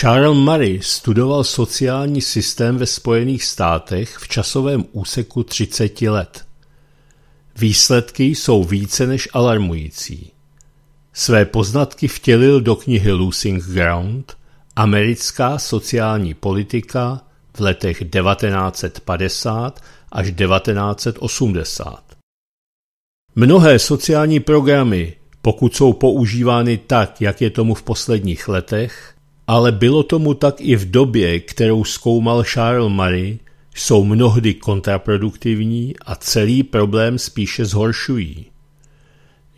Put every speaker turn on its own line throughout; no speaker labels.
Charles Murray studoval sociální systém ve Spojených státech v časovém úseku 30 let. Výsledky jsou více než alarmující. Své poznatky vtělil do knihy Losing Ground Americká sociální politika v letech 1950 až 1980. Mnohé sociální programy, pokud jsou používány tak, jak je tomu v posledních letech, ale bylo tomu tak i v době, kterou zkoumal Charles Marie, jsou mnohdy kontraproduktivní a celý problém spíše zhoršují.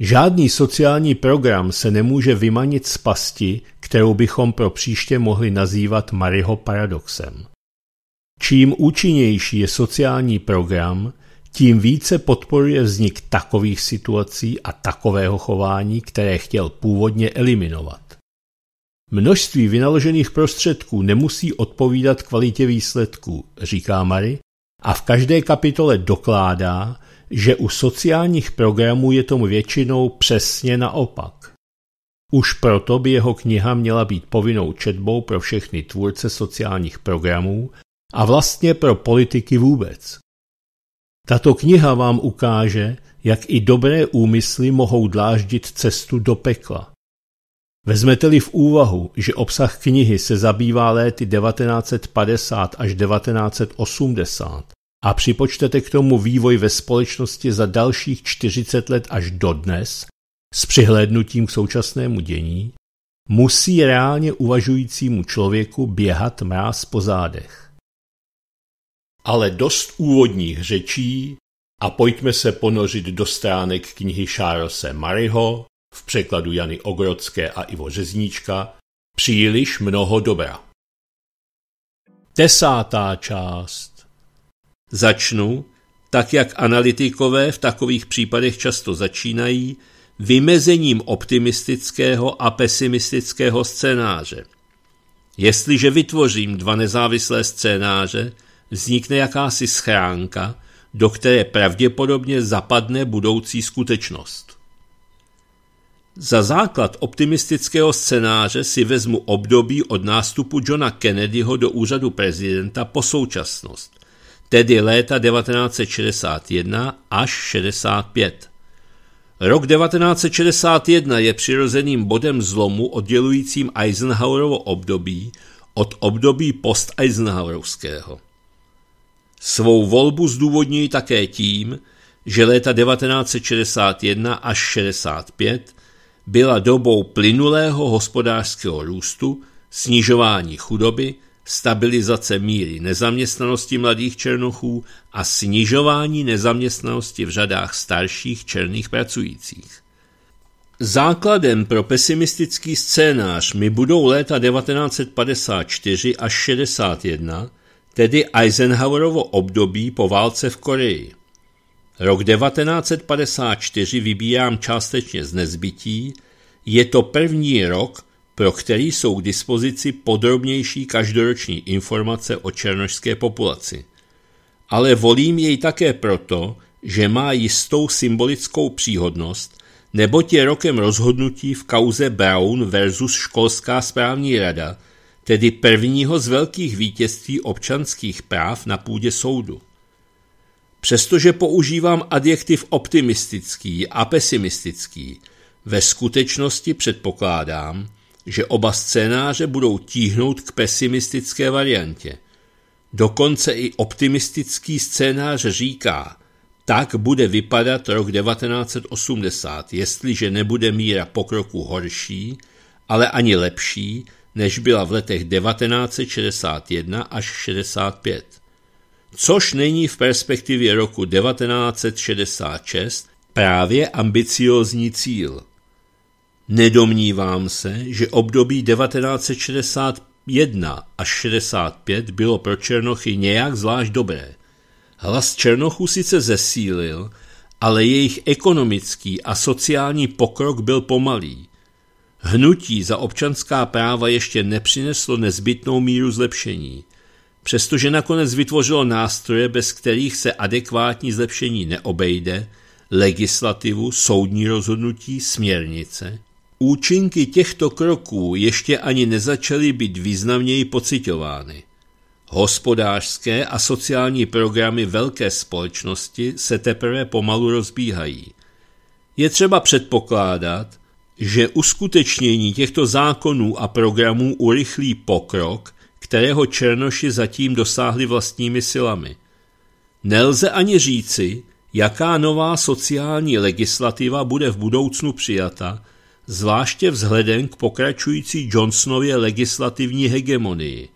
Žádný sociální program se nemůže vymanit z pasti, kterou bychom pro příště mohli nazývat Mariho paradoxem. Čím účinnější je sociální program, tím více podporuje vznik takových situací a takového chování, které chtěl původně eliminovat. Množství vynaložených prostředků nemusí odpovídat kvalitě výsledků, říká Mary, a v každé kapitole dokládá, že u sociálních programů je tomu většinou přesně naopak. Už proto by jeho kniha měla být povinnou četbou pro všechny tvůrce sociálních programů a vlastně pro politiky vůbec. Tato kniha vám ukáže, jak i dobré úmysly mohou dláždit cestu do pekla – Vezmete-li v úvahu, že obsah knihy se zabývá léty 1950 až 1980 a připočtete k tomu vývoj ve společnosti za dalších 40 let až dodnes, s přihlédnutím k současnému dění, musí reálně uvažujícímu člověku běhat mráz po zádech. Ale dost úvodních řečí a pojďme se ponořit do stránek knihy Charlesa Mariho, v překladu Jany Ogrodské a Ivo Řezníčka, příliš mnoho dobra. Desátá část Začnu, tak jak analytikové v takových případech často začínají, vymezením optimistického a pesimistického scénáře. Jestliže vytvořím dva nezávislé scénáře, vznikne jakási schránka, do které pravděpodobně zapadne budoucí skutečnost. Za základ optimistického scénáře si vezmu období od nástupu Johna Kennedyho do úřadu prezidenta po současnost, tedy léta 1961 až 65. Rok 1961 je přirozeným bodem zlomu oddělujícím Eisenhowerovo období od období post-Eisenhowerovského. Svou volbu zdůvodňují také tím, že léta 1961 až 65 byla dobou plynulého hospodářského růstu, snižování chudoby, stabilizace míry nezaměstnanosti mladých černochů a snižování nezaměstnanosti v řadách starších černých pracujících. Základem pro pesimistický scénář mi budou léta 1954 až 61, tedy Eisenhowerovo období po válce v Koreji. Rok 1954 vybírám částečně z nezbytí, je to první rok, pro který jsou k dispozici podrobnější každoroční informace o černožské populaci. Ale volím jej také proto, že má jistou symbolickou příhodnost, neboť je rokem rozhodnutí v kauze Brown versus školská správní rada, tedy prvního z velkých vítězství občanských práv na půdě soudu. Přestože používám adjektiv optimistický a pesimistický, ve skutečnosti předpokládám, že oba scénáře budou tíhnout k pesimistické variantě. Dokonce i optimistický scénář říká, tak bude vypadat rok 1980, jestliže nebude míra pokroku horší, ale ani lepší, než byla v letech 1961 až 65 což není v perspektivě roku 1966 právě ambiciózní cíl. Nedomnívám se, že období 1961 až 65 bylo pro Černochy nějak zvlášť dobré. Hlas Černochů sice zesílil, ale jejich ekonomický a sociální pokrok byl pomalý. Hnutí za občanská práva ještě nepřineslo nezbytnou míru zlepšení. Přestože nakonec vytvořilo nástroje, bez kterých se adekvátní zlepšení neobejde, legislativu, soudní rozhodnutí, směrnice, účinky těchto kroků ještě ani nezačaly být významněji pocitovány. Hospodářské a sociální programy velké společnosti se teprve pomalu rozbíhají. Je třeba předpokládat, že uskutečnění těchto zákonů a programů urychlí pokrok, kterého Černoši zatím dosáhli vlastními silami. Nelze ani říci, jaká nová sociální legislativa bude v budoucnu přijata, zvláště vzhledem k pokračující Johnsonově legislativní hegemonii.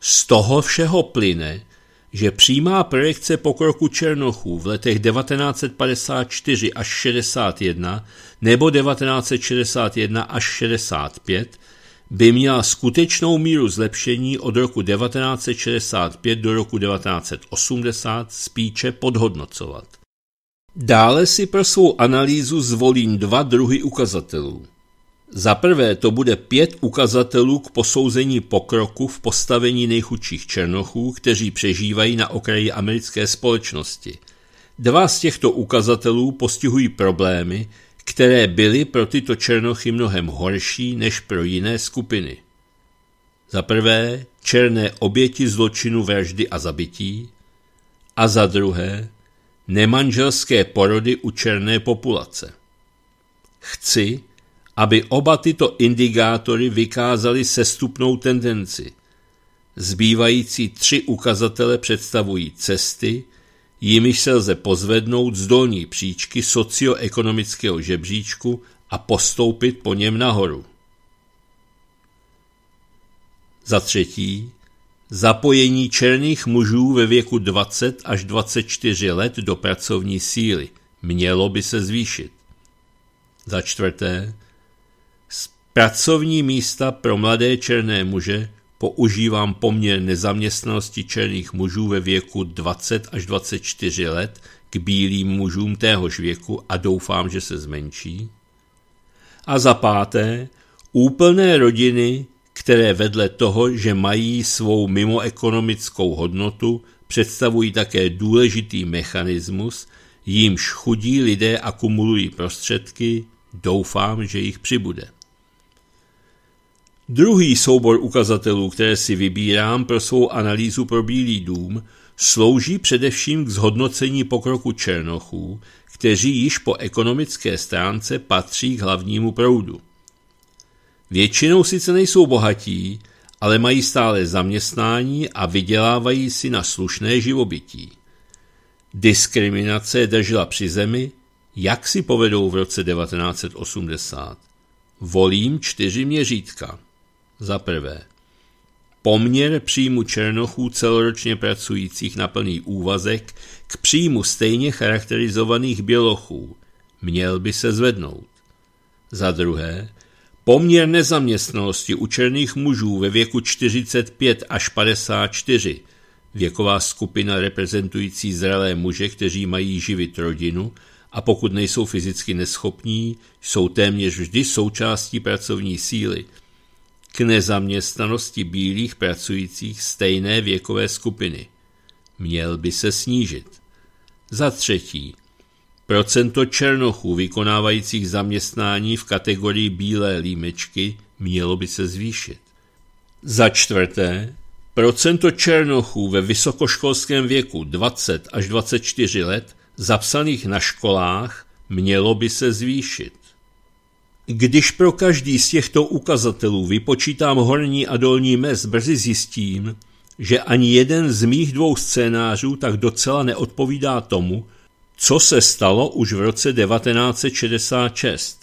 Z toho všeho plyne, že přímá projekce pokroku Černochů v letech 1954 až 61 nebo 1961 až 65 by měla skutečnou míru zlepšení od roku 1965 do roku 1980 spíše podhodnocovat. Dále si pro svou analýzu zvolím dva druhy ukazatelů. Za prvé to bude pět ukazatelů k posouzení pokroku v postavení nejchudších černochů, kteří přežívají na okraji americké společnosti. Dva z těchto ukazatelů postihují problémy, které byly pro tyto černochy mnohem horší než pro jiné skupiny. Za prvé černé oběti zločinu vraždy a zabití a za druhé nemanželské porody u černé populace. Chci, aby oba tyto indikátory vykázaly sestupnou tendenci. Zbývající tři ukazatele představují cesty, jimiž se lze pozvednout z dolní příčky socioekonomického žebříčku a postoupit po něm nahoru. Za třetí, zapojení černých mužů ve věku 20 až 24 let do pracovní síly mělo by se zvýšit. Za čtvrté, pracovní místa pro mladé černé muže používám poměr nezaměstnanosti černých mužů ve věku 20 až 24 let k bílým mužům téhož věku a doufám, že se zmenší. A za páté, úplné rodiny, které vedle toho, že mají svou mimoekonomickou hodnotu, představují také důležitý mechanismus, jímž chudí lidé akumulují prostředky, doufám, že jich přibude. Druhý soubor ukazatelů, které si vybírám pro svou analýzu pro Bílý dům, slouží především k zhodnocení pokroku Černochů, kteří již po ekonomické stránce patří k hlavnímu proudu. Většinou sice nejsou bohatí, ale mají stále zaměstnání a vydělávají si na slušné živobytí. Diskriminace držela při zemi, jak si povedou v roce 1980. Volím čtyři měřítka. Za prvé, poměr příjmu černochů celoročně pracujících na plný úvazek k příjmu stejně charakterizovaných bělochů měl by se zvednout. Za druhé, poměr nezaměstnanosti u černých mužů ve věku 45 až 54, věková skupina reprezentující zralé muže, kteří mají živit rodinu a pokud nejsou fyzicky neschopní, jsou téměř vždy součástí pracovní síly – k nezaměstnanosti bílých pracujících stejné věkové skupiny. Měl by se snížit. Za třetí, procento černochů vykonávajících zaměstnání v kategorii bílé límečky mělo by se zvýšit. Za čtvrté, procento černochů ve vysokoškolském věku 20 až 24 let zapsaných na školách mělo by se zvýšit. Když pro každý z těchto ukazatelů vypočítám horní a dolní mez, brzy zjistím, že ani jeden z mých dvou scénářů tak docela neodpovídá tomu, co se stalo už v roce 1966.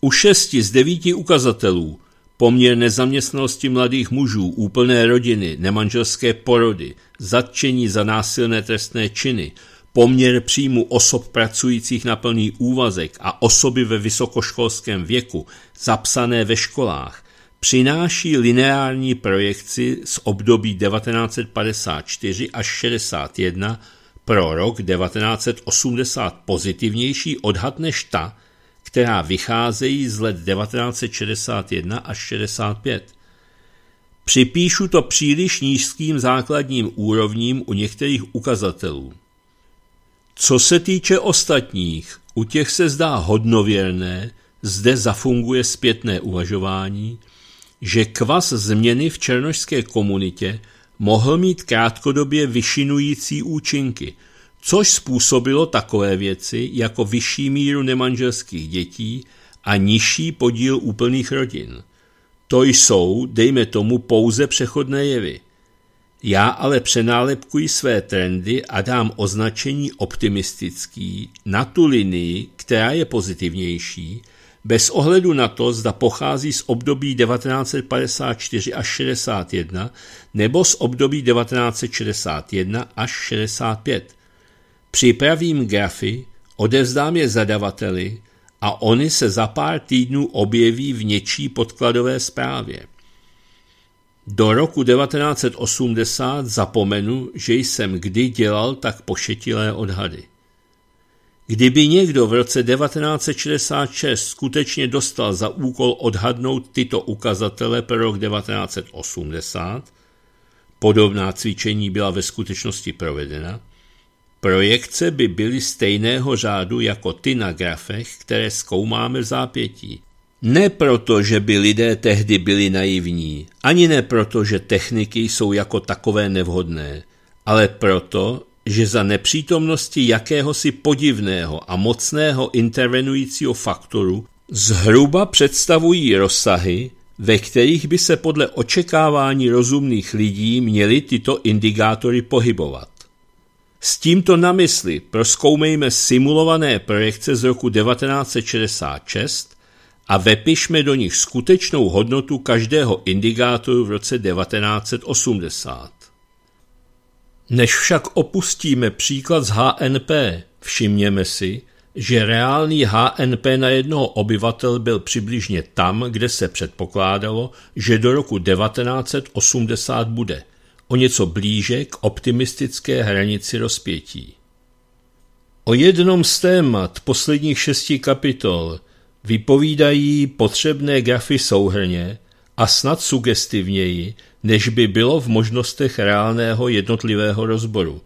U šesti z devíti ukazatelů poměr nezaměstnanosti mladých mužů, úplné rodiny, nemanželské porody, zatčení za násilné trestné činy – Poměr příjmu osob pracujících na plný úvazek a osoby ve vysokoškolském věku zapsané ve školách přináší lineární projekci z období 1954 až 61 pro rok 1980 pozitivnější odhad než ta, která vycházejí z let 1961 až 65. Připíšu to příliš nízkým základním úrovním u některých ukazatelů. Co se týče ostatních, u těch se zdá hodnověrné, zde zafunguje zpětné uvažování, že kvas změny v černožské komunitě mohl mít krátkodobě vyšinující účinky, což způsobilo takové věci jako vyšší míru nemanželských dětí a nižší podíl úplných rodin. To jsou, dejme tomu, pouze přechodné jevy – já ale přenálepkuji své trendy a dám označení optimistický na tu linii, která je pozitivnější, bez ohledu na to, zda pochází z období 1954 až 61 nebo z období 1961 až 65. Připravím grafy, odevzdám je zadavateli a oni se za pár týdnů objeví v něčí podkladové zprávě. Do roku 1980 zapomenu, že jsem kdy dělal tak pošetilé odhady. Kdyby někdo v roce 1966 skutečně dostal za úkol odhadnout tyto ukazatele pro rok 1980, podobná cvičení byla ve skutečnosti provedena, projekce by byly stejného řádu jako ty na grafech, které zkoumáme v zápětí. Ne proto, že by lidé tehdy byli naivní, ani ne proto, že techniky jsou jako takové nevhodné, ale proto, že za nepřítomnosti jakéhosi podivného a mocného intervenujícího faktoru zhruba představují rozsahy, ve kterých by se podle očekávání rozumných lidí měly tyto indikátory pohybovat. S tímto na mysli proskoumejme simulované projekce z roku 1966 a vepišme do nich skutečnou hodnotu každého indikátoru v roce 1980. Než však opustíme příklad z HNP, všimněme si, že reálný HNP na jednoho obyvatel byl přibližně tam, kde se předpokládalo, že do roku 1980 bude, o něco blíže k optimistické hranici rozpětí. O jednom z témat posledních šesti kapitol – vypovídají potřebné grafy souhrně a snad sugestivněji, než by bylo v možnostech reálného jednotlivého rozboru.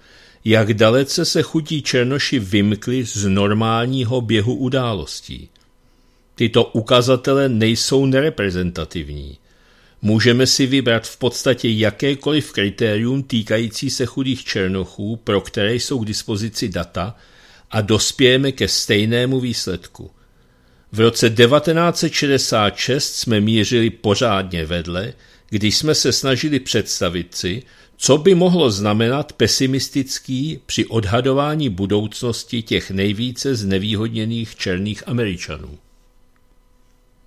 Jak dalece se chutí Černoši vymkli z normálního běhu událostí. Tyto ukazatele nejsou nereprezentativní. Můžeme si vybrat v podstatě jakékoliv kritérium týkající se chudých černochů, pro které jsou k dispozici data, a dospějeme ke stejnému výsledku. V roce 1966 jsme mířili pořádně vedle, když jsme se snažili představit si, co by mohlo znamenat pesimistický při odhadování budoucnosti těch nejvíce znevýhodněných černých Američanů.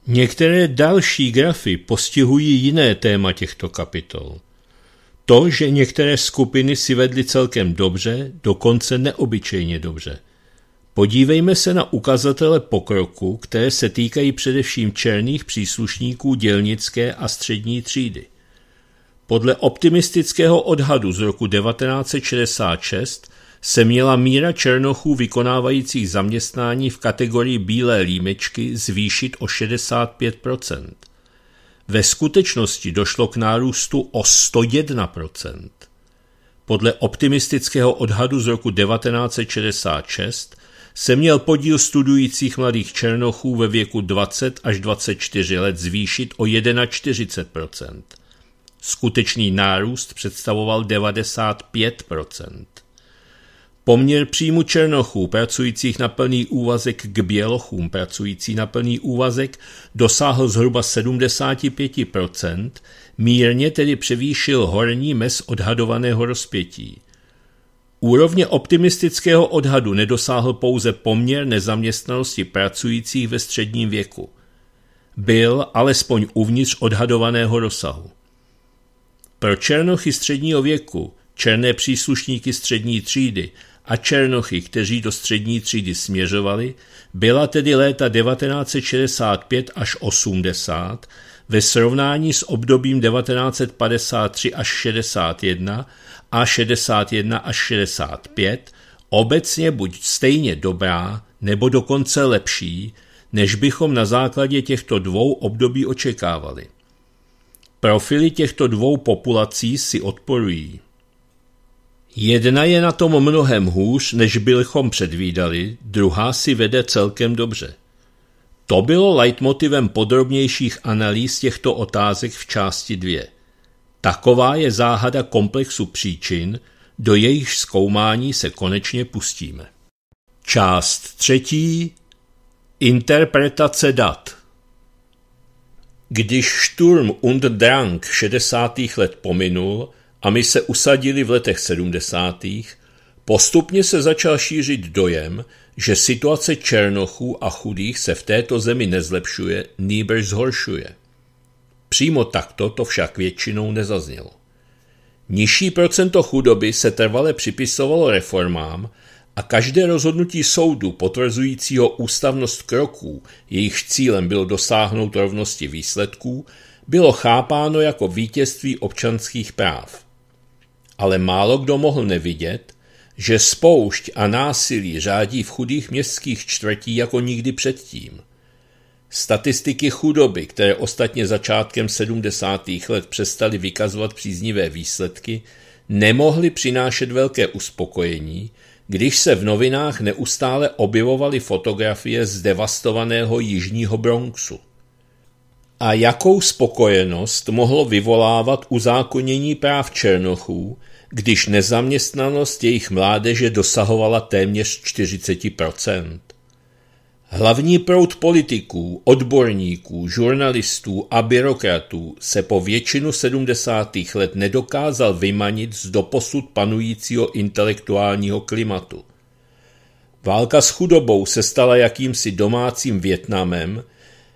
Některé další grafy postihují jiné téma těchto kapitol. To, že některé skupiny si vedly celkem dobře, dokonce neobyčejně dobře – Podívejme se na ukazatele pokroku, které se týkají především černých příslušníků dělnické a střední třídy. Podle optimistického odhadu z roku 1966 se měla míra černochů vykonávajících zaměstnání v kategorii bílé límečky zvýšit o 65 Ve skutečnosti došlo k nárůstu o 101 podle optimistického odhadu z roku 1966 se měl podíl studujících mladých černochů ve věku 20 až 24 let zvýšit o 41 Skutečný nárůst představoval 95 Poměr příjmu černochů pracujících na plný úvazek k bělochům pracující na plný úvazek dosáhl zhruba 75%, mírně tedy převýšil horní mez odhadovaného rozpětí. Úrovně optimistického odhadu nedosáhl pouze poměr nezaměstnanosti pracujících ve středním věku. Byl alespoň uvnitř odhadovaného rozsahu. Pro černochy středního věku, černé příslušníky střední třídy a černochy, kteří do střední třídy směřovali, byla tedy léta 1965 až 80 ve srovnání s obdobím 1953 až 61 a 61 až 65 obecně buď stejně dobrá nebo dokonce lepší, než bychom na základě těchto dvou období očekávali. Profily těchto dvou populací si odporují. Jedna je na tom mnohem hůř, než bychom předvídali, druhá si vede celkem dobře. To bylo leitmotivem podrobnějších analýz těchto otázek v části 2. Taková je záhada komplexu příčin, do jejich zkoumání se konečně pustíme. Část třetí Interpretace dat Když Sturm und Drang 60. let pominul a my se usadili v letech 70., postupně se začal šířit dojem, že situace černochů a chudých se v této zemi nezlepšuje, nýbrž zhoršuje. Přímo takto to však většinou nezaznělo. Nižší procento chudoby se trvale připisovalo reformám a každé rozhodnutí soudu potvrzujícího ústavnost kroků, jejichž cílem bylo dosáhnout rovnosti výsledků, bylo chápáno jako vítězství občanských práv. Ale málo kdo mohl nevidět, že spoušť a násilí řádí v chudých městských čtvrtí jako nikdy předtím – Statistiky chudoby, které ostatně začátkem 70. let přestaly vykazovat příznivé výsledky, nemohly přinášet velké uspokojení, když se v novinách neustále objevovaly fotografie z devastovaného jižního Bronxu. A jakou spokojenost mohlo vyvolávat uzákonění práv černochů, když nezaměstnanost jejich mládeže dosahovala téměř 40 Hlavní proud politiků, odborníků, žurnalistů a byrokratů se po většinu 70. let nedokázal vymanit z doposud panujícího intelektuálního klimatu. Válka s chudobou se stala jakýmsi domácím Větnamem,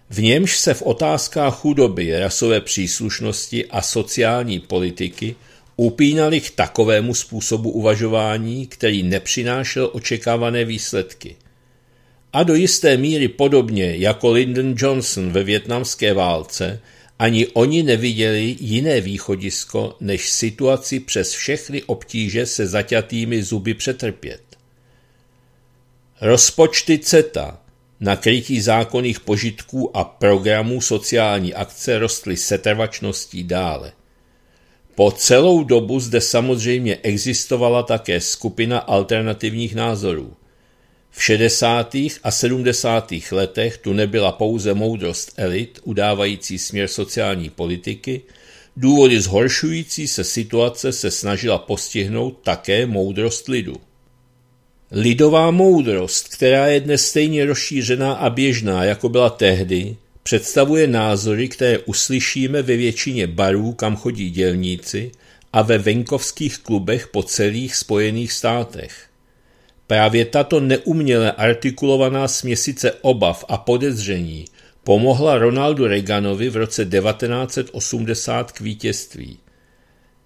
v němž se v otázkách chudoby, rasové příslušnosti a sociální politiky upínali k takovému způsobu uvažování, který nepřinášel očekávané výsledky – a do jisté míry podobně jako Lyndon Johnson ve větnamské válce, ani oni neviděli jiné východisko, než situaci přes všechny obtíže se zaťatými zuby přetrpět. Rozpočty CETA na krytí zákonných požitků a programů sociální akce rostly setrvačností dále. Po celou dobu zde samozřejmě existovala také skupina alternativních názorů – v 60. a 70. letech tu nebyla pouze moudrost elit udávající směr sociální politiky, důvody zhoršující se situace se snažila postihnout také moudrost lidu. Lidová moudrost, která je dnes stejně rozšířená a běžná, jako byla tehdy, představuje názory, které uslyšíme ve většině barů, kam chodí dělníci, a ve venkovských klubech po celých Spojených státech – Právě tato neuměle artikulovaná směsice obav a podezření pomohla Ronaldu Reaganovi v roce 1980 k vítězství.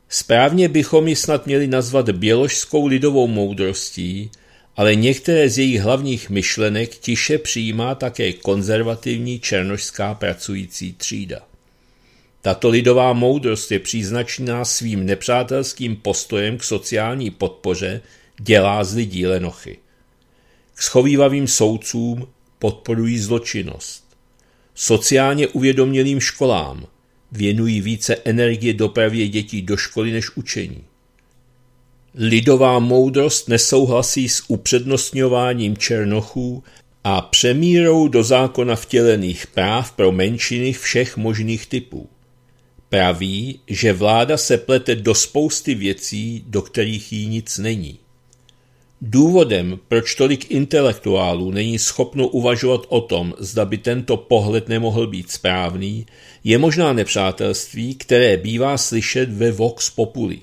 Správně bychom ji snad měli nazvat běložskou lidovou moudrostí, ale některé z jejich hlavních myšlenek tiše přijímá také konzervativní černošská pracující třída. Tato lidová moudrost je příznačná svým nepřátelským postojem k sociální podpoře dělá z lidí lenochy. K schovývavým soudcům podporují zločinnost. Sociálně uvědomělým školám věnují více energie dopravě dětí do školy než učení. Lidová moudrost nesouhlasí s upřednostňováním černochů a přemírou do zákona vtělených práv pro menšiny všech možných typů. Praví, že vláda se plete do spousty věcí, do kterých jí nic není. Důvodem, proč tolik intelektuálů není schopno uvažovat o tom, zda by tento pohled nemohl být správný, je možná nepřátelství, které bývá slyšet ve vox populi.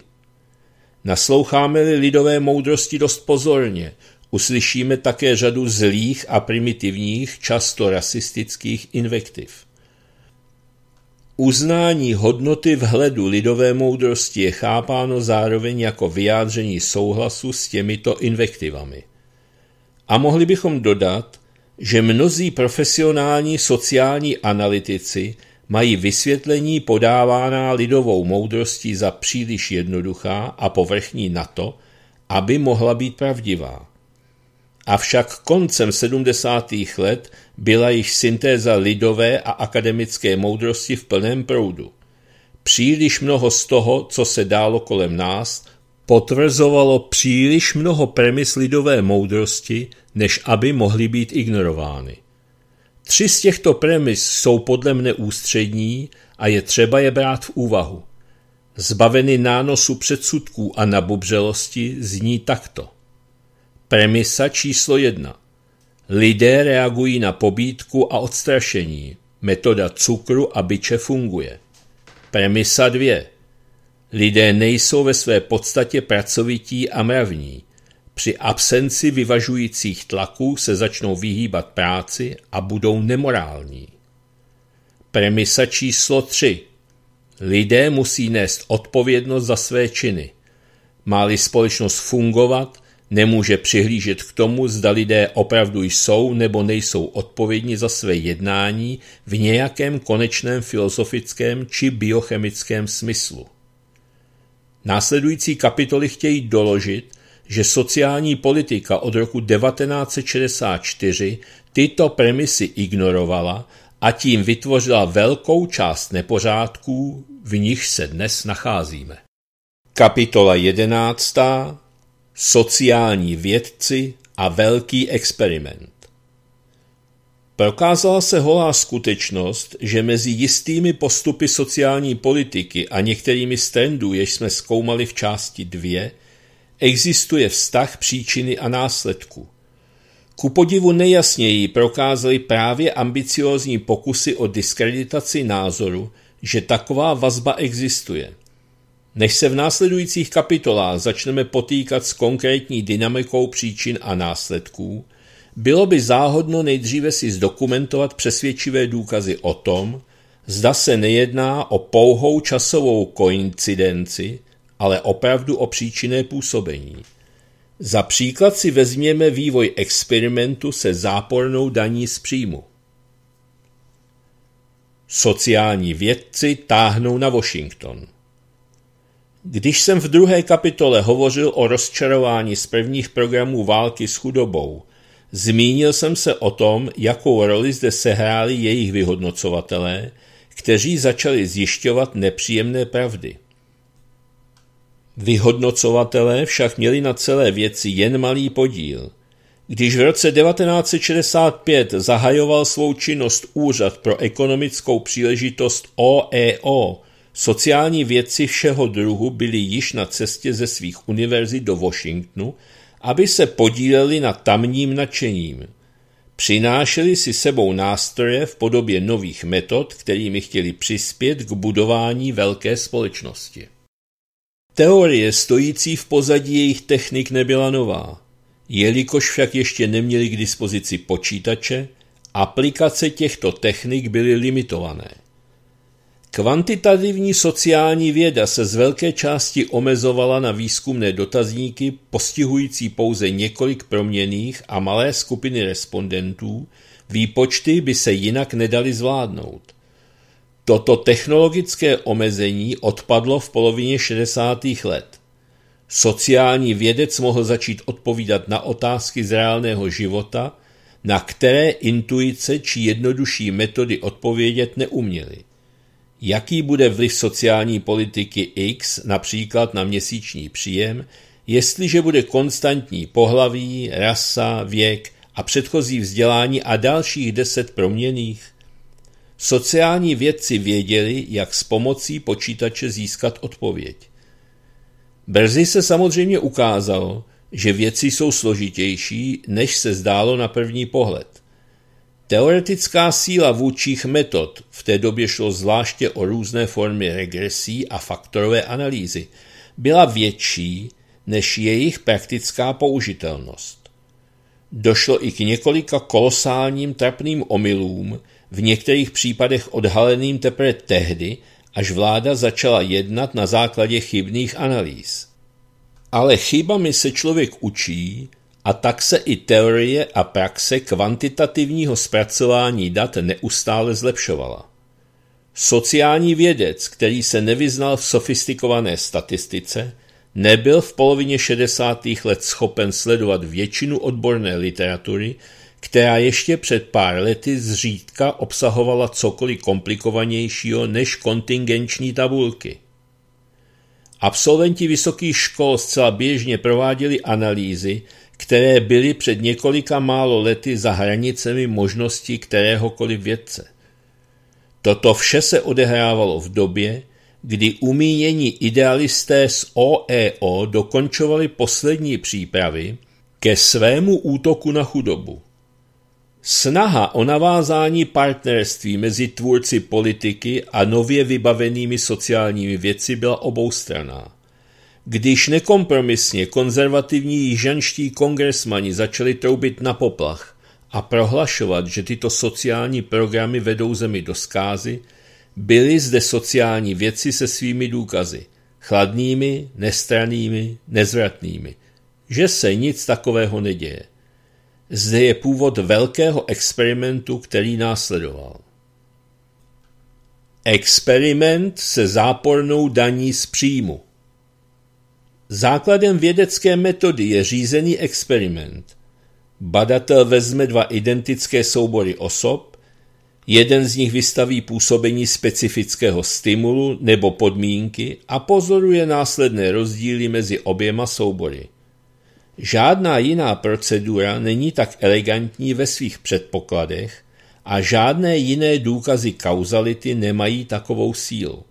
Nasloucháme-li lidové moudrosti dost pozorně, uslyšíme také řadu zlých a primitivních, často rasistických invektiv. Uznání hodnoty vhledu lidové moudrosti je chápáno zároveň jako vyjádření souhlasu s těmito invektivami. A mohli bychom dodat, že mnozí profesionální sociální analytici mají vysvětlení podávána lidovou moudrostí za příliš jednoduchá a povrchní na to, aby mohla být pravdivá. Avšak koncem 70. let byla již syntéza lidové a akademické moudrosti v plném proudu. Příliš mnoho z toho, co se dálo kolem nás, potvrzovalo příliš mnoho premis lidové moudrosti, než aby mohly být ignorovány. Tři z těchto premis jsou podle mne ústřední a je třeba je brát v úvahu. Zbaveny nánosu předsudků a nabubřelosti zní takto. Premisa číslo jedna. Lidé reagují na pobídku a odstrašení. Metoda cukru a byče funguje. Premisa dvě. Lidé nejsou ve své podstatě pracovití a mravní. Při absenci vyvažujících tlaků se začnou vyhýbat práci a budou nemorální. Premisa číslo 3. Lidé musí nést odpovědnost za své činy. Máli společnost fungovat, nemůže přihlížet k tomu, zda lidé opravdu jsou nebo nejsou odpovědní za své jednání v nějakém konečném filozofickém či biochemickém smyslu. Následující kapitoly chtějí doložit, že sociální politika od roku 1964 tyto premisy ignorovala a tím vytvořila velkou část nepořádků, v nich se dnes nacházíme. Kapitola 11 sociální vědci a velký experiment. Prokázala se holá skutečnost, že mezi jistými postupy sociální politiky a některými z trendů, jež jsme zkoumali v části 2, existuje vztah příčiny a následku. Ku podivu nejasněji prokázaly právě ambiciózní pokusy o diskreditaci názoru, že taková vazba existuje – než se v následujících kapitolách začneme potýkat s konkrétní dynamikou příčin a následků, bylo by záhodno nejdříve si zdokumentovat přesvědčivé důkazy o tom, zda se nejedná o pouhou časovou koincidenci, ale opravdu o příčinné působení. Za příklad si vezměme vývoj experimentu se zápornou daní z příjmu. Sociální vědci táhnou na Washington – když jsem v druhé kapitole hovořil o rozčarování z prvních programů války s chudobou, zmínil jsem se o tom, jakou roli zde sehráli jejich vyhodnocovatelé, kteří začali zjišťovat nepříjemné pravdy. Vyhodnocovatelé však měli na celé věci jen malý podíl. Když v roce 1965 zahajoval svou činnost Úřad pro ekonomickou příležitost OEO, e Sociální vědci všeho druhu byli již na cestě ze svých univerzit do Washingtonu, aby se podíleli na tamním nadšením. Přinášeli si sebou nástroje v podobě nových metod, kterými chtěli přispět k budování velké společnosti. Teorie stojící v pozadí jejich technik nebyla nová. Jelikož však ještě neměli k dispozici počítače, aplikace těchto technik byly limitované. Kvantitativní sociální věda se z velké části omezovala na výzkumné dotazníky postihující pouze několik proměných a malé skupiny respondentů, výpočty by se jinak nedaly zvládnout. Toto technologické omezení odpadlo v polovině 60. let. Sociální vědec mohl začít odpovídat na otázky z reálného života, na které intuice či jednodušší metody odpovědět neuměly jaký bude vliv sociální politiky X například na měsíční příjem, jestliže bude konstantní pohlaví, rasa, věk a předchozí vzdělání a dalších deset proměných. Sociální vědci věděli, jak s pomocí počítače získat odpověď. Brzy se samozřejmě ukázalo, že věci jsou složitější, než se zdálo na první pohled. Teoretická síla vůčích metod, v té době šlo zvláště o různé formy regresí a faktorové analýzy, byla větší než jejich praktická použitelnost. Došlo i k několika kolosálním trapným omylům, v některých případech odhaleným teprve tehdy, až vláda začala jednat na základě chybných analýz. Ale chybami se člověk učí a tak se i teorie a praxe kvantitativního zpracování dat neustále zlepšovala. Sociální vědec, který se nevyznal v sofistikované statistice, nebyl v polovině 60. let schopen sledovat většinu odborné literatury, která ještě před pár lety zřídka obsahovala cokoliv komplikovanějšího než kontingenční tabulky. Absolventi vysokých škol zcela běžně prováděli analýzy, které byly před několika málo lety za hranicemi možností kteréhokoliv vědce. Toto vše se odehrávalo v době, kdy umínění idealisté z OEO e dokončovali poslední přípravy ke svému útoku na chudobu. Snaha o navázání partnerství mezi tvůrci politiky a nově vybavenými sociálními věci byla oboustranná. Když nekompromisně konzervativní jižanští kongresmani začali troubit na poplach a prohlašovat, že tyto sociální programy vedou zemi do skázy, byly zde sociální věci se svými důkazy, chladnými, nestranými, nezvratnými, že se nic takového neděje. Zde je původ velkého experimentu, který následoval. Experiment se zápornou daní z příjmu. Základem vědecké metody je řízený experiment. Badatel vezme dva identické soubory osob, jeden z nich vystaví působení specifického stimulu nebo podmínky a pozoruje následné rozdíly mezi oběma soubory. Žádná jiná procedura není tak elegantní ve svých předpokladech a žádné jiné důkazy kauzality nemají takovou sílu.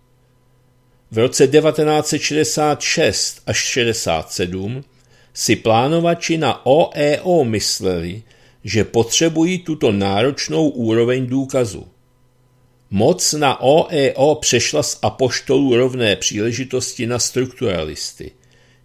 V roce 1966 až 67 si plánovači na OEO e mysleli, že potřebují tuto náročnou úroveň důkazu. Moc na OEO e přešla z apoštolů rovné příležitosti na strukturalisty.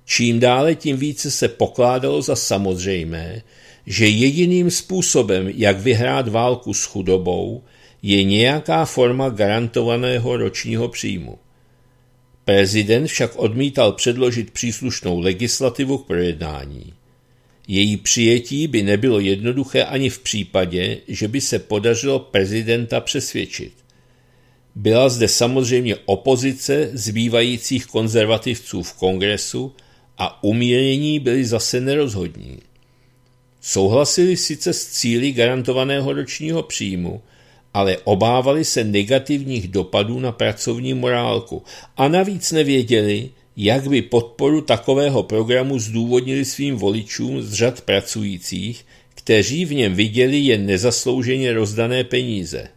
Čím dále, tím více se pokládalo za samozřejmé, že jediným způsobem, jak vyhrát válku s chudobou, je nějaká forma garantovaného ročního příjmu. Prezident však odmítal předložit příslušnou legislativu k projednání. Její přijetí by nebylo jednoduché ani v případě, že by se podařilo prezidenta přesvědčit. Byla zde samozřejmě opozice zbývajících konzervativců v kongresu a umírnění byli zase nerozhodní. Souhlasili sice s cíly garantovaného ročního příjmu – ale obávali se negativních dopadů na pracovní morálku a navíc nevěděli, jak by podporu takového programu zdůvodnili svým voličům z řad pracujících, kteří v něm viděli jen nezaslouženě rozdané peníze.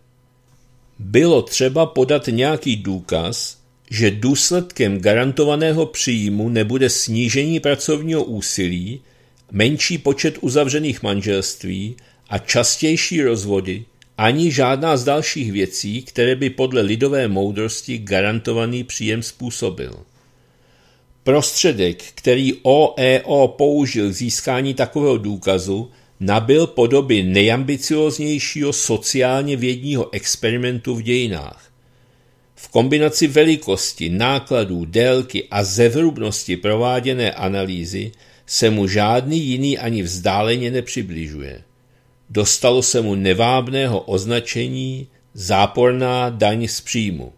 Bylo třeba podat nějaký důkaz, že důsledkem garantovaného příjmu nebude snížení pracovního úsilí, menší počet uzavřených manželství a častější rozvody, ani žádná z dalších věcí, které by podle lidové moudrosti garantovaný příjem způsobil. Prostředek, který OEO e použil k získání takového důkazu, nabil podoby nejambicioznějšího sociálně vědního experimentu v dějinách. V kombinaci velikosti, nákladů, délky a zevrubnosti prováděné analýzy se mu žádný jiný ani vzdáleně nepřibližuje dostalo se mu nevábného označení záporná daň z příjmu.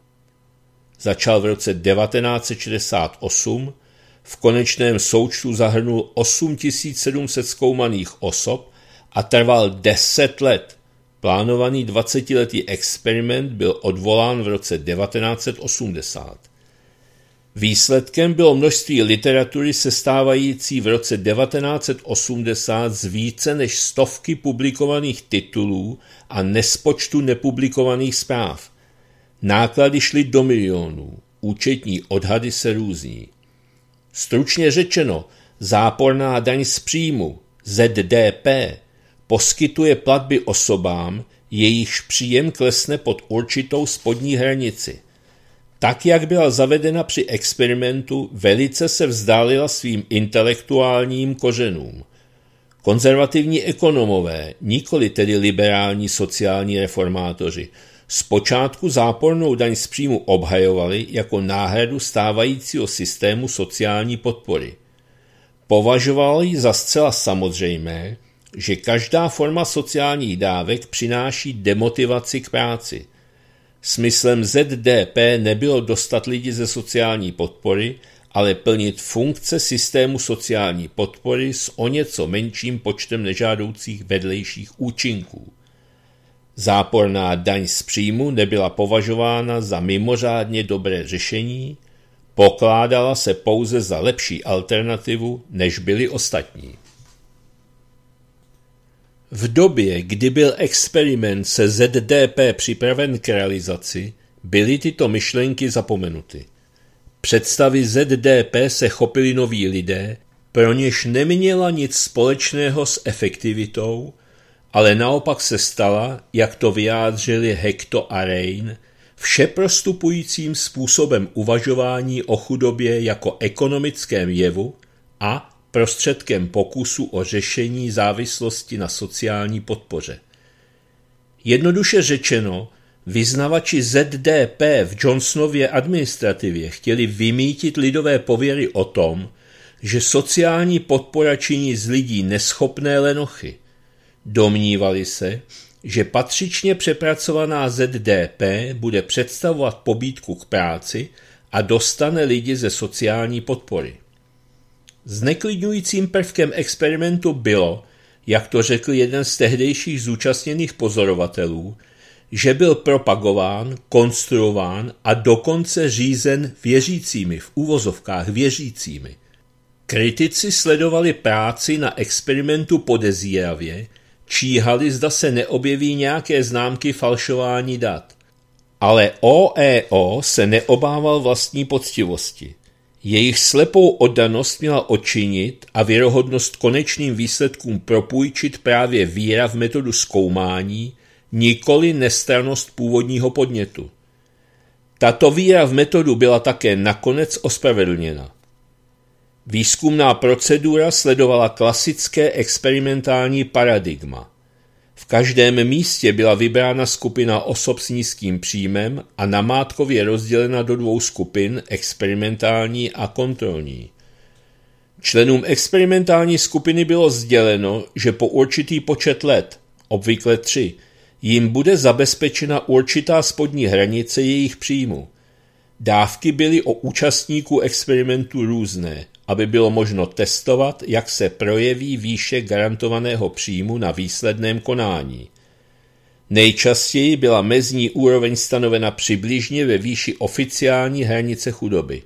Začal v roce 1968, v konečném součtu zahrnul 8700 zkoumaných osob a trval 10 let. Plánovaný 20-letý experiment byl odvolán v roce 1980. Výsledkem bylo množství literatury sestávající v roce 1980 z více než stovky publikovaných titulů a nespočtu nepublikovaných zpráv. Náklady šly do milionů, účetní odhady se různí. Stručně řečeno, záporná daň z příjmu, ZDP, poskytuje platby osobám, jejichž příjem klesne pod určitou spodní hranici tak jak byla zavedena při experimentu, velice se vzdálila svým intelektuálním kořenům. Konzervativní ekonomové, nikoli tedy liberální sociální reformátoři, zpočátku zápornou daň z příjmu obhajovali jako náhradu stávajícího systému sociální podpory. Považovali za zcela samozřejmé, že každá forma sociálních dávek přináší demotivaci k práci – Smyslem ZDP nebylo dostat lidi ze sociální podpory, ale plnit funkce systému sociální podpory s o něco menším počtem nežádoucích vedlejších účinků. Záporná daň z příjmu nebyla považována za mimořádně dobré řešení, pokládala se pouze za lepší alternativu, než byly ostatní. V době, kdy byl experiment se ZDP připraven k realizaci, byly tyto myšlenky zapomenuty. Představy ZDP se chopili noví lidé, pro něž neměla nic společného s efektivitou, ale naopak se stala, jak to vyjádřili Hekto a Rein, všeprostupujícím způsobem uvažování o chudobě jako ekonomickém jevu a prostředkem pokusu o řešení závislosti na sociální podpoře. Jednoduše řečeno, vyznavači ZDP v Johnsonově administrativě chtěli vymítit lidové pověry o tom, že sociální podpora činí z lidí neschopné lenochy. Domnívali se, že patřičně přepracovaná ZDP bude představovat pobídku k práci a dostane lidi ze sociální podpory. Zneklidňujícím prvkem experimentu bylo, jak to řekl jeden z tehdejších zúčastněných pozorovatelů, že byl propagován, konstruován a dokonce řízen věřícími, v úvozovkách věřícími. Kritici sledovali práci na experimentu podezíravě, číhali, zda se neobjeví nějaké známky falšování dat. Ale OEO e se neobával vlastní poctivosti. Jejich slepou oddanost měla očinit a věrohodnost konečným výsledkům propůjčit právě víra v metodu zkoumání, nikoli nestranost původního podnětu. Tato víra v metodu byla také nakonec ospravedlněna. Výzkumná procedura sledovala klasické experimentální paradigma. V každém místě byla vybrána skupina osob s nízkým příjmem a namátkově rozdělena do dvou skupin, experimentální a kontrolní. Členům experimentální skupiny bylo sděleno, že po určitý počet let, obvykle tři, jim bude zabezpečena určitá spodní hranice jejich příjmu. Dávky byly o účastníků experimentu různé – aby bylo možno testovat, jak se projeví výše garantovaného příjmu na výsledném konání. Nejčastěji byla mezní úroveň stanovena přibližně ve výši oficiální hranice chudoby.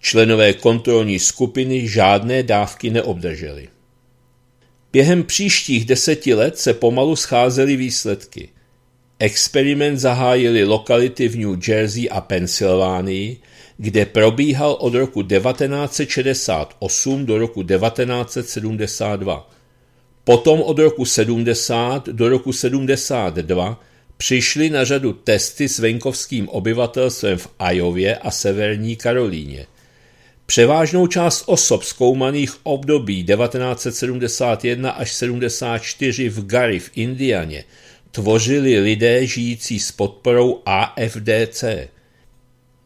Členové kontrolní skupiny žádné dávky neobdrželi. Během příštích deseti let se pomalu scházely výsledky. Experiment zahájili lokality v New Jersey a Pensylvánii, kde probíhal od roku 1968 do roku 1972. Potom od roku 70 do roku 72 přišly na řadu testy s venkovským obyvatelstvem v Ajově a Severní Karolíně. Převážnou část osob zkoumaných období 1971 až 74 v Gary v Indianě tvořili lidé žijící s podporou AFDC.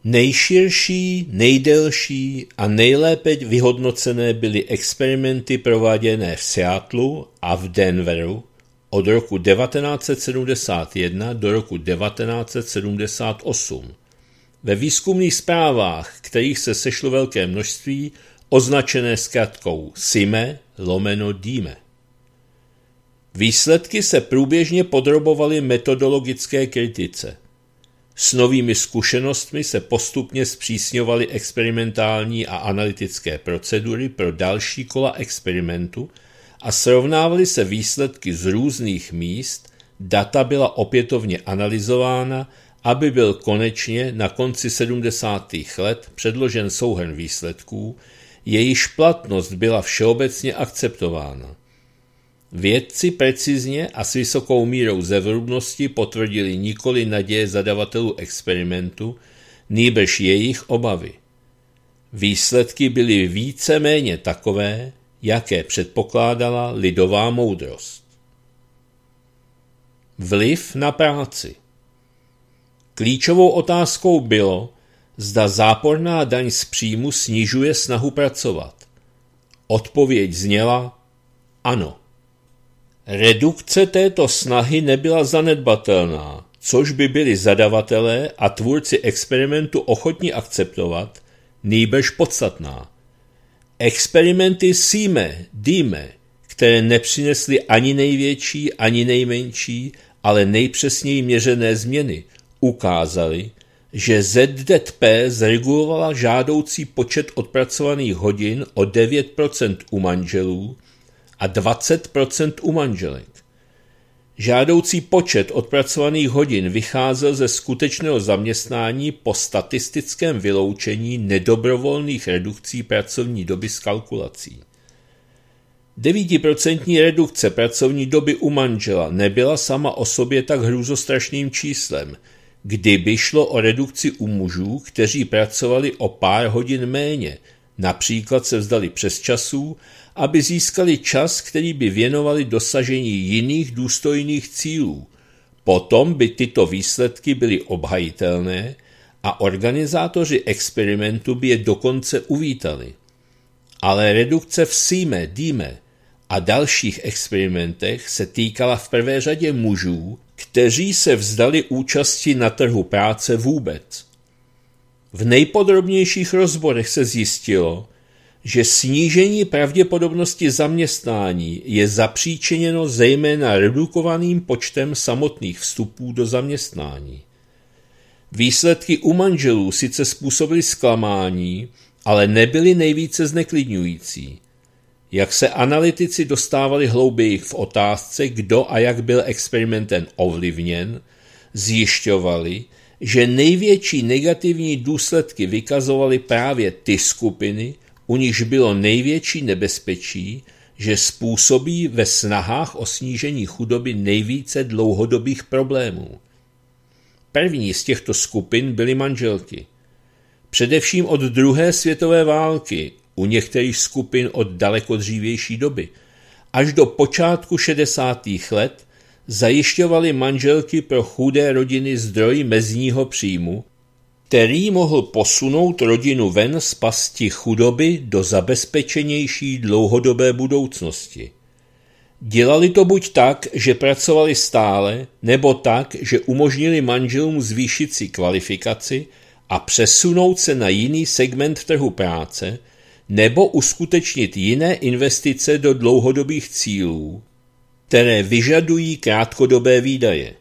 Nejširší, nejdelší a nejlépe vyhodnocené byly experimenty prováděné v Seattlu a v Denveru od roku 1971 do roku 1978. Ve výzkumných zprávách, kterých se sešlo velké množství, označené zkratkou SIME lomeno DIME. Výsledky se průběžně podrobovaly metodologické kritice – s novými zkušenostmi se postupně zpřísňovaly experimentální a analytické procedury pro další kola experimentu a srovnávaly se výsledky z různých míst, data byla opětovně analyzována, aby byl konečně na konci 70. let předložen souhrn výsledků, jejíž platnost byla všeobecně akceptována. Vědci precizně a s vysokou mírou zevrubnosti potvrdili nikoli naděje zadavatelů experimentu, nýbrž jejich obavy. Výsledky byly více-méně takové, jaké předpokládala lidová moudrost. Vliv na práci Klíčovou otázkou bylo, zda záporná daň z příjmu snižuje snahu pracovat. Odpověď zněla ano. Redukce této snahy nebyla zanedbatelná, což by byli zadavatelé a tvůrci experimentu ochotni akceptovat, nýbrž podstatná. Experimenty síme, dýme, které nepřinesly ani největší, ani nejmenší, ale nejpřesněji měřené změny, ukázaly, že ZDP zregulovala žádoucí počet odpracovaných hodin o 9% u manželů – a 20% u manželek. Žádoucí počet odpracovaných hodin vycházel ze skutečného zaměstnání po statistickém vyloučení nedobrovolných redukcí pracovní doby s kalkulací. 9% redukce pracovní doby u manžela nebyla sama o sobě tak hrůzostrašným číslem, kdyby šlo o redukci u mužů, kteří pracovali o pár hodin méně, například se vzdali přes časů aby získali čas, který by věnovali dosažení jiných důstojných cílů. Potom by tyto výsledky byly obhajitelné a organizátoři experimentu by je dokonce uvítali. Ale redukce v síme, dýme a dalších experimentech se týkala v prvé řadě mužů, kteří se vzdali účasti na trhu práce vůbec. V nejpodrobnějších rozborech se zjistilo, že snížení pravděpodobnosti zaměstnání je zapříčiněno zejména redukovaným počtem samotných vstupů do zaměstnání. Výsledky u manželů sice způsobily zklamání, ale nebyly nejvíce zneklidňující. Jak se analytici dostávali hlouběji v otázce, kdo a jak byl experimentem ovlivněn, zjišťovali, že největší negativní důsledky vykazovaly právě ty skupiny, u nichž bylo největší nebezpečí, že způsobí ve snahách o snížení chudoby nejvíce dlouhodobých problémů. První z těchto skupin byly manželky. Především od druhé světové války, u některých skupin od daleko dřívější doby, až do počátku 60. let zajišťovaly manželky pro chudé rodiny zdroj mezního příjmu, který mohl posunout rodinu ven z pasti chudoby do zabezpečenější dlouhodobé budoucnosti. Dělali to buď tak, že pracovali stále, nebo tak, že umožnili manželům zvýšit si kvalifikaci a přesunout se na jiný segment trhu práce, nebo uskutečnit jiné investice do dlouhodobých cílů, které vyžadují krátkodobé výdaje.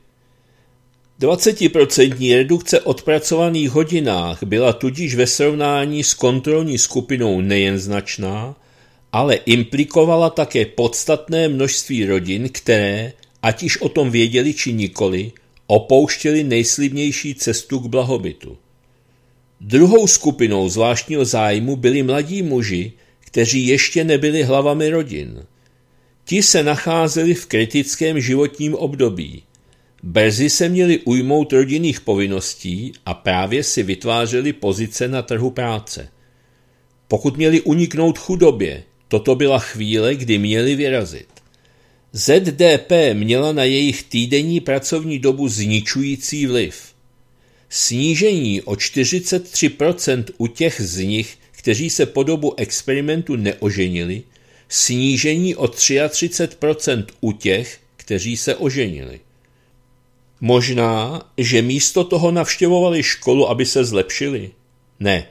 20% redukce odpracovaných hodinách byla tudíž ve srovnání s kontrolní skupinou nejen značná, ale implikovala také podstatné množství rodin, které, ať již o tom věděli či nikoli, opouštěli nejslibnější cestu k blahobytu. Druhou skupinou zvláštního zájmu byli mladí muži, kteří ještě nebyli hlavami rodin. Ti se nacházeli v kritickém životním období – Brzy se měli ujmout rodinných povinností a právě si vytvářeli pozice na trhu práce. Pokud měli uniknout chudobě, toto byla chvíle, kdy měli vyrazit. ZDP měla na jejich týdenní pracovní dobu zničující vliv. Snížení o 43% u těch z nich, kteří se po dobu experimentu neoženili, snížení o 33% u těch, kteří se oženili. Možná, že místo toho navštěvovali školu, aby se zlepšili. Ne,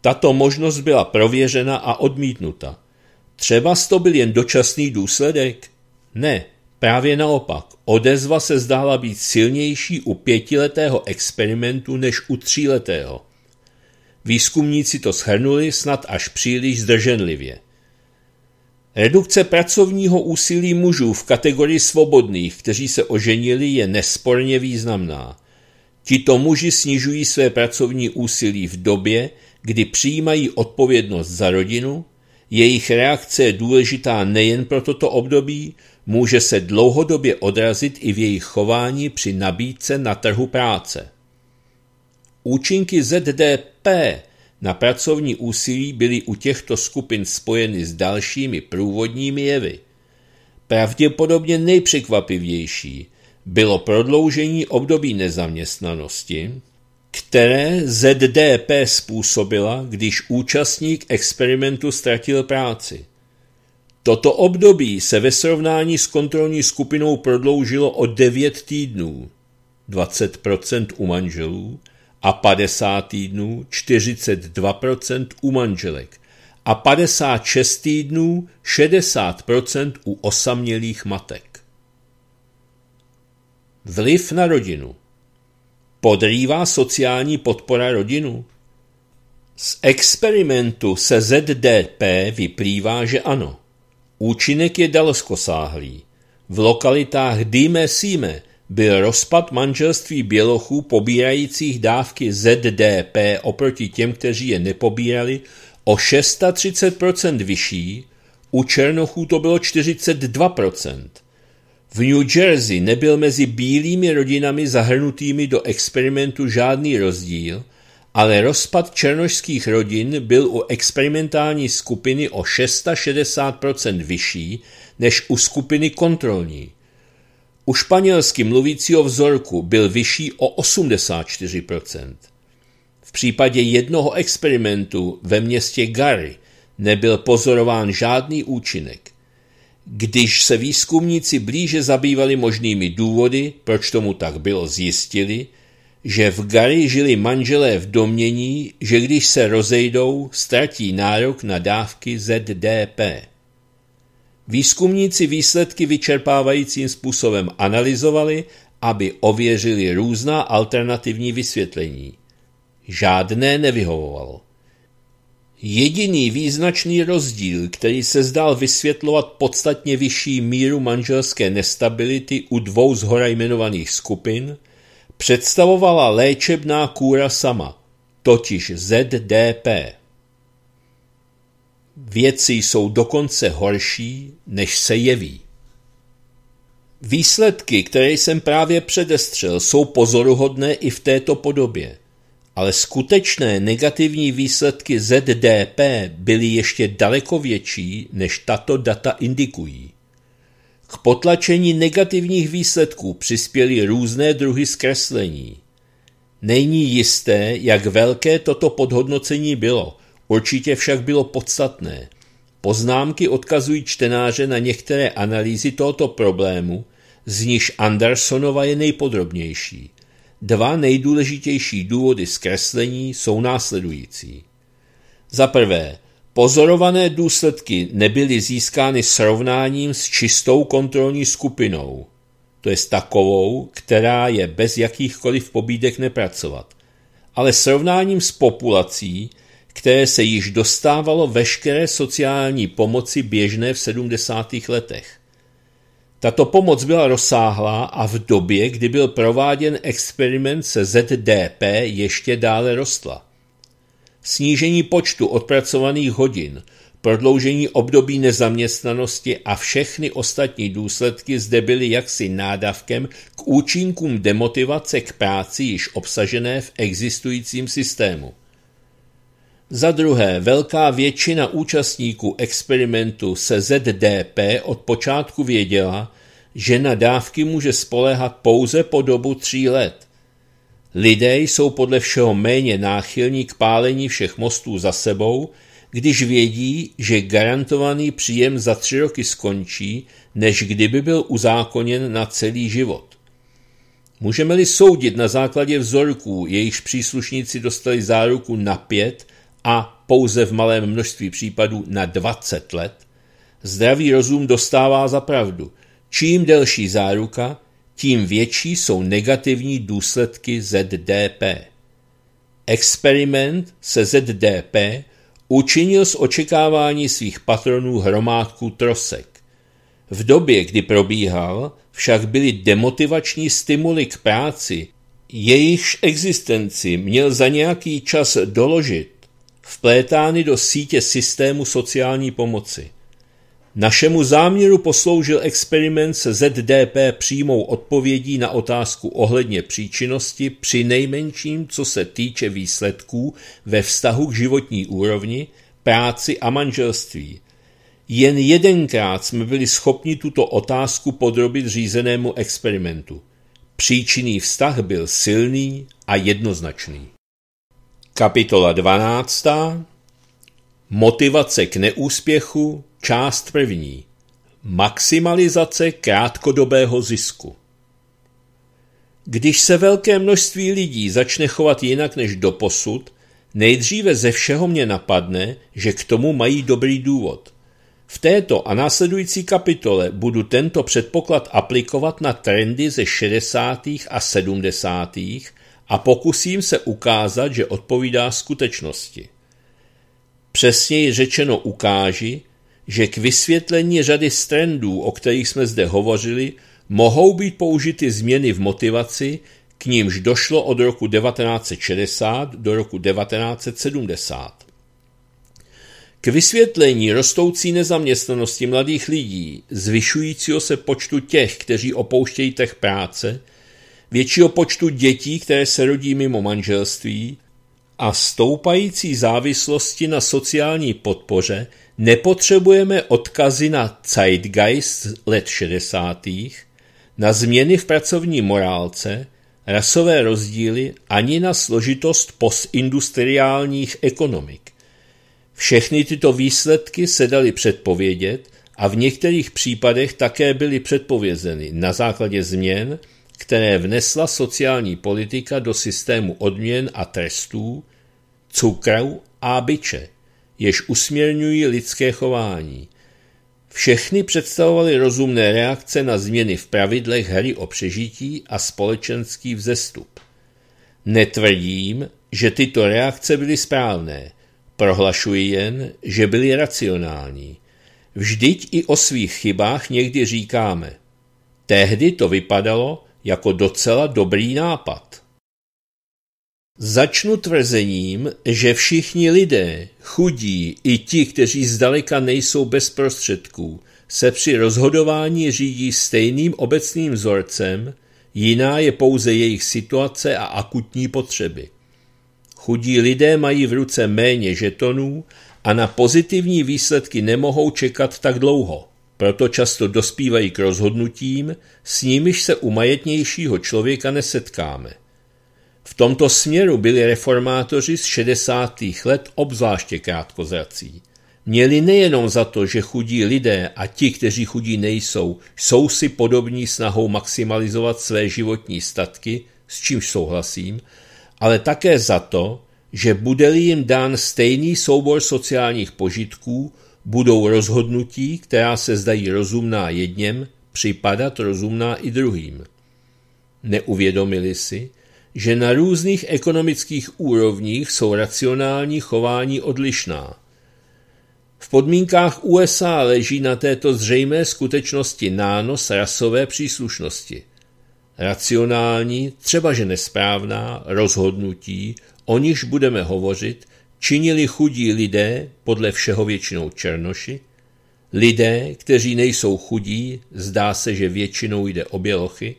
tato možnost byla prověřena a odmítnuta. Třeba to byl jen dočasný důsledek? Ne, právě naopak. Odezva se zdála být silnější u pětiletého experimentu než u tříletého. Výzkumníci to shrnuli snad až příliš zdrženlivě. Redukce pracovního úsilí mužů v kategorii svobodných, kteří se oženili, je nesporně významná. Tito muži snižují své pracovní úsilí v době, kdy přijímají odpovědnost za rodinu, jejich reakce je důležitá nejen pro toto období, může se dlouhodobě odrazit i v jejich chování při nabídce na trhu práce. Účinky ZDP na pracovní úsilí byly u těchto skupin spojeny s dalšími průvodními jevy. Pravděpodobně nejpřekvapivější bylo prodloužení období nezaměstnanosti, které ZDP způsobila, když účastník experimentu ztratil práci. Toto období se ve srovnání s kontrolní skupinou prodloužilo o 9 týdnů, 20% u manželů a 50 týdnů 42% u manželek a 56 týdnů 60% u osamělých matek. Vliv na rodinu Podrývá sociální podpora rodinu? Z experimentu se ZDP vyplývá, že ano. Účinek je dalekosáhlý. V lokalitách Dime Sime byl rozpad manželství bělochů pobírajících dávky ZDP oproti těm, kteří je nepobírali, o 630% vyšší, u černochů to bylo 42%. V New Jersey nebyl mezi bílými rodinami zahrnutými do experimentu žádný rozdíl, ale rozpad černošských rodin byl u experimentální skupiny o 660% vyšší než u skupiny kontrolní – u španělsky mluvícího vzorku byl vyšší o 84%. V případě jednoho experimentu ve městě Gary nebyl pozorován žádný účinek. Když se výzkumníci blíže zabývali možnými důvody, proč tomu tak bylo, zjistili, že v Gary žili manželé v domění, že když se rozejdou, ztratí nárok na dávky ZDP. Výzkumníci výsledky vyčerpávajícím způsobem analyzovali, aby ověřili různá alternativní vysvětlení. Žádné nevyhovovalo. Jediný význačný rozdíl, který se zdál vysvětlovat podstatně vyšší míru manželské nestability u dvou z hora jmenovaných skupin, představovala léčebná kůra sama, totiž ZDP. Věci jsou dokonce horší, než se jeví. Výsledky, které jsem právě předestřel, jsou pozoruhodné i v této podobě, ale skutečné negativní výsledky ZDP byly ještě daleko větší, než tato data indikují. K potlačení negativních výsledků přispěly různé druhy zkreslení. Není jisté, jak velké toto podhodnocení bylo – Určitě však bylo podstatné. Poznámky odkazují čtenáře na některé analýzy tohoto problému, z níž Andersonova je nejpodrobnější. Dva nejdůležitější důvody zkreslení jsou následující. Za prvé, pozorované důsledky nebyly získány srovnáním s čistou kontrolní skupinou, to je s takovou, která je bez jakýchkoliv pobídek nepracovat, ale srovnáním s populací, které se již dostávalo veškeré sociální pomoci běžné v 70. letech. Tato pomoc byla rozsáhlá a v době, kdy byl prováděn experiment se ZDP, ještě dále rostla. Snížení počtu odpracovaných hodin, prodloužení období nezaměstnanosti a všechny ostatní důsledky zde byly jaksi nádavkem k účinkům demotivace k práci již obsažené v existujícím systému. Za druhé, velká většina účastníků experimentu se ZDP od počátku věděla, že na dávky může spolehat pouze po dobu tří let. Lidé jsou podle všeho méně náchylní k pálení všech mostů za sebou, když vědí, že garantovaný příjem za tři roky skončí, než kdyby byl uzákoněn na celý život. Můžeme-li soudit na základě vzorků, jejichž příslušníci dostali záruku na pět a pouze v malém množství případů na 20 let, zdravý rozum dostává za pravdu. Čím delší záruka, tím větší jsou negativní důsledky ZDP. Experiment se ZDP učinil z očekávání svých patronů hromádku trosek. V době, kdy probíhal, však byly demotivační stimuly k práci, jejichž existenci měl za nějaký čas doložit, vplétány do sítě systému sociální pomoci. Našemu záměru posloužil experiment se ZDP přímou odpovědí na otázku ohledně příčinnosti při nejmenším, co se týče výsledků ve vztahu k životní úrovni, práci a manželství. Jen jedenkrát jsme byli schopni tuto otázku podrobit řízenému experimentu. Příčinný vztah byl silný a jednoznačný. Kapitola 12. Motivace k neúspěchu, část první. Maximalizace krátkodobého zisku. Když se velké množství lidí začne chovat jinak než doposud, nejdříve ze všeho mě napadne, že k tomu mají dobrý důvod. V této a následující kapitole budu tento předpoklad aplikovat na trendy ze 60. a 70 a pokusím se ukázat, že odpovídá skutečnosti. Přesněji řečeno ukáži, že k vysvětlení řady strendů, o kterých jsme zde hovořili, mohou být použity změny v motivaci, k nímž došlo od roku 1960 do roku 1970. K vysvětlení rostoucí nezaměstnanosti mladých lidí, zvyšujícího se počtu těch, kteří opouštějí těch práce, většího počtu dětí, které se rodí mimo manželství a stoupající závislosti na sociální podpoře nepotřebujeme odkazy na zeitgeist let 60., na změny v pracovní morálce, rasové rozdíly ani na složitost postindustriálních ekonomik. Všechny tyto výsledky se daly předpovědět a v některých případech také byly předpovězeny na základě změn, které vnesla sociální politika do systému odměn a trestů, cukrů a byče, jež usměrňují lidské chování. Všechny představovaly rozumné reakce na změny v pravidlech hry o přežití a společenský vzestup. Netvrdím, že tyto reakce byly správné, prohlašuji jen, že byly racionální. Vždyť i o svých chybách někdy říkáme. Tehdy to vypadalo, jako docela dobrý nápad. Začnu tvrzením, že všichni lidé, chudí i ti, kteří zdaleka nejsou bez prostředků, se při rozhodování řídí stejným obecným vzorcem, jiná je pouze jejich situace a akutní potřeby. Chudí lidé mají v ruce méně žetonů a na pozitivní výsledky nemohou čekat tak dlouho. Proto často dospívají k rozhodnutím, s nimiž se u majetnějšího člověka nesetkáme. V tomto směru byli reformátoři z 60. let obzvláště krátkozrací. Měli nejenom za to, že chudí lidé a ti, kteří chudí nejsou, jsou si podobní snahou maximalizovat své životní statky, s čímž souhlasím, ale také za to, že bude-li jim dán stejný soubor sociálních požitků, budou rozhodnutí, která se zdají rozumná jedněm, připadat rozumná i druhým. Neuvědomili si, že na různých ekonomických úrovních jsou racionální chování odlišná. V podmínkách USA leží na této zřejmé skutečnosti nános rasové příslušnosti. Racionální, třebaže nesprávná, rozhodnutí, o nichž budeme hovořit, činili chudí lidé, podle všeho většinou černoši, lidé, kteří nejsou chudí, zdá se, že většinou jde o bělochy,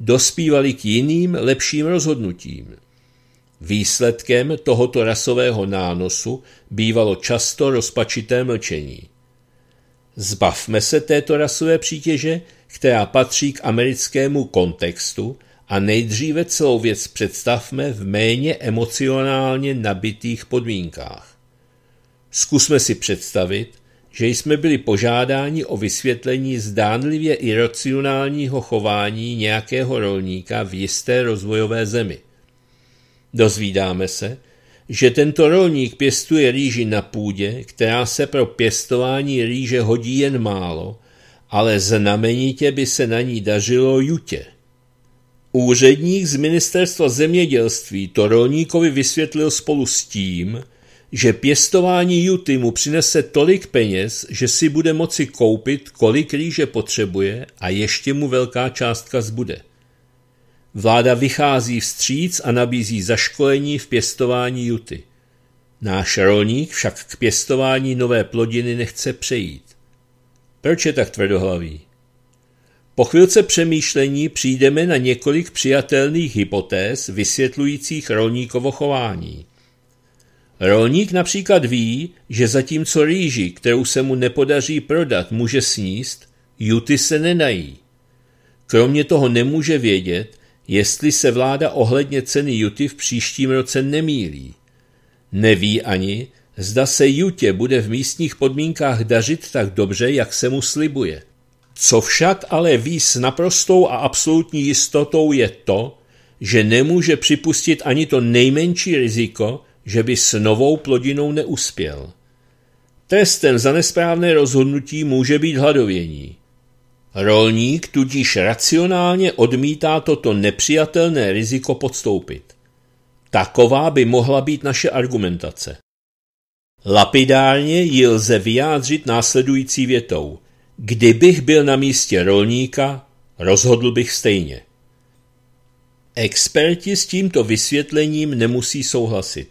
dospívali k jiným lepším rozhodnutím. Výsledkem tohoto rasového nánosu bývalo často rozpačité mlčení. Zbavme se této rasové přítěže, která patří k americkému kontextu a nejdříve celou věc představme v méně emocionálně nabitých podmínkách. Zkusme si představit, že jsme byli požádáni o vysvětlení zdánlivě iracionálního chování nějakého rolníka v jisté rozvojové zemi. Dozvídáme se, že tento rolník pěstuje rýži na půdě, která se pro pěstování rýže hodí jen málo, ale znamenitě by se na ní dařilo jutě. Úředník z ministerstva zemědělství to rolníkovi vysvětlil spolu s tím, že pěstování juty mu přinese tolik peněz, že si bude moci koupit, kolik rýže potřebuje a ještě mu velká částka zbude. Vláda vychází vstříc a nabízí zaškolení v pěstování juty. Náš rolník však k pěstování nové plodiny nechce přejít. Proč je tak tvrdohlavý? Po chvilce přemýšlení přijdeme na několik přijatelných hypotéz vysvětlujících rolníkovo chování. Rolník například ví, že zatímco rýži, kterou se mu nepodaří prodat, může sníst, juty se nenají. Kromě toho nemůže vědět, jestli se vláda ohledně ceny juty v příštím roce nemýlí. Neví ani, zda se jutě bude v místních podmínkách dařit tak dobře, jak se mu slibuje. Co však ale ví s naprostou a absolutní jistotou je to, že nemůže připustit ani to nejmenší riziko, že by s novou plodinou neuspěl. Trestem za nesprávné rozhodnutí může být hladovění. Rolník tudíž racionálně odmítá toto nepřijatelné riziko podstoupit. Taková by mohla být naše argumentace. Lapidárně ji lze vyjádřit následující větou. Kdybych byl na místě rolníka, rozhodl bych stejně. Experti s tímto vysvětlením nemusí souhlasit.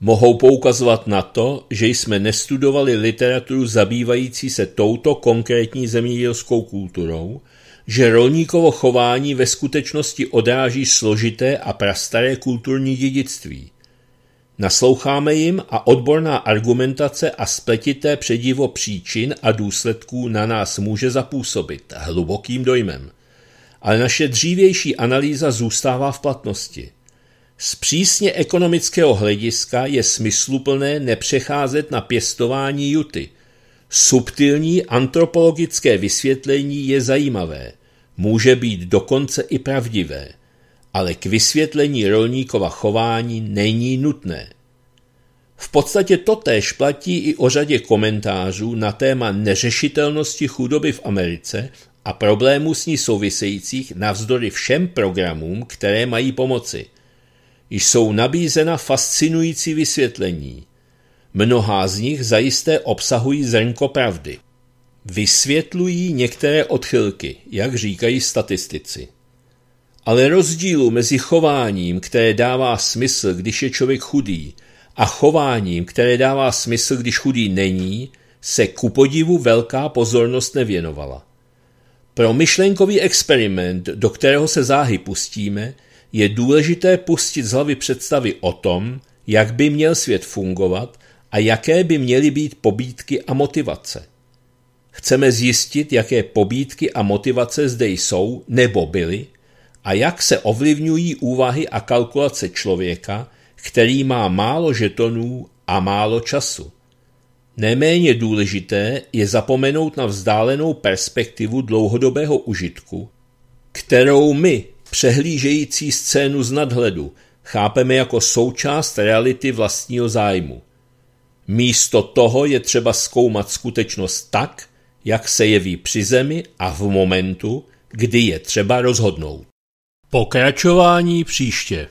Mohou poukazovat na to, že jsme nestudovali literaturu zabývající se touto konkrétní zemědělskou kulturou, že rolníkovo chování ve skutečnosti odráží složité a prastaré kulturní dědictví – Nasloucháme jim a odborná argumentace a spletité předivo příčin a důsledků na nás může zapůsobit hlubokým dojmem. Ale naše dřívější analýza zůstává v platnosti. Z přísně ekonomického hlediska je smysluplné nepřecházet na pěstování juty. Subtilní antropologické vysvětlení je zajímavé, může být dokonce i pravdivé ale k vysvětlení rolníkova chování není nutné. V podstatě totéž platí i o řadě komentářů na téma neřešitelnosti chudoby v Americe a problémů s ní souvisejících navzdory všem programům, které mají pomoci. Jsou nabízena fascinující vysvětlení. Mnohá z nich zajisté obsahují zrnko pravdy. Vysvětlují některé odchylky, jak říkají statistici. Ale rozdílu mezi chováním, které dává smysl, když je člověk chudý, a chováním, které dává smysl, když chudý není, se ku podivu velká pozornost nevěnovala. Pro myšlenkový experiment, do kterého se záhy pustíme, je důležité pustit z hlavy představy o tom, jak by měl svět fungovat a jaké by měly být pobídky a motivace. Chceme zjistit, jaké pobídky a motivace zde jsou nebo byly a jak se ovlivňují úvahy a kalkulace člověka, který má málo žetonů a málo času. Neméně důležité je zapomenout na vzdálenou perspektivu dlouhodobého užitku, kterou my, přehlížející scénu z nadhledu, chápeme jako součást reality vlastního zájmu. Místo toho je třeba zkoumat skutečnost tak, jak se jeví při zemi a v momentu, kdy je třeba rozhodnout. Pokračování příště.